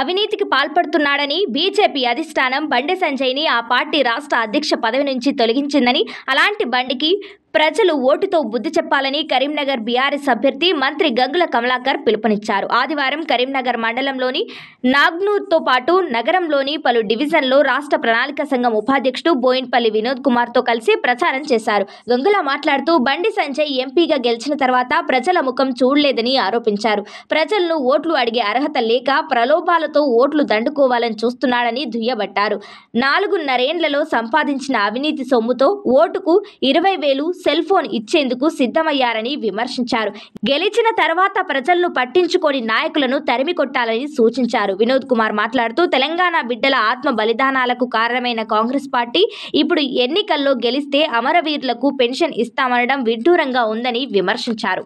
అవినీతికి పాల్పడుతున్నాడని బీజేపీ అధిష్టానం బండి సంజయ్ని ఆ పార్టీ రాష్ట్ర అధ్యక్ష పదవి నుంచి తొలగించిందని అలాంటి బండికి ప్రజలు ఓటుతో బుద్ధి చెప్పాలని కరీంనగర్ బీఆర్ఎస్ అభ్యర్థి మంత్రి గంగుల కమలాకర్ పిలుపునిచ్చారు ఆదివారం కరీంనగర్ మండలంలోని నాగ్నూర్తో పాటు నగరంలోని పలు డివిజన్లో రాష్ట్ర ప్రణాళిక సంఘం ఉపాధ్యక్షుడు బోయిన్పల్లి వినోద్ కుమార్తో కలిసి ప్రచారం చేశారు గంగుల మాట్లాడుతూ బండి సంజయ్ ఎంపీగా గెలిచిన తర్వాత ప్రజల ముఖం చూడలేదని ఆరోపించారు ప్రజలను ఓట్లు అడిగే అర్హత లేక ప్రలోభాలతో ఓట్లు దండుకోవాలని చూస్తున్నాడని దుయ్యబట్టారు నాలుగున్నరేండ్లలో సంపాదించిన అవినీతి సొమ్ముతో ఓటుకు ఇరవై వేలు సెల్ ఫోన్ ఇచ్చేందుకు సిద్ధమయ్యారని విమర్శించారు గెలిచిన తర్వాత ప్రజలను పట్టించుకొని నాయకులను తరిమి కొట్టాలని సూచించారు వినోద్ కుమార్ మాట్లాడుతూ తెలంగాణ బిడ్డల ఆత్మ బలిదానాలకు కారణమైన కాంగ్రెస్ పార్టీ ఇప్పుడు ఎన్నికల్లో గెలిస్తే అమరవీరులకు పెన్షన్ ఇస్తామనడం విడ్డూరంగా ఉందని విమర్శించారు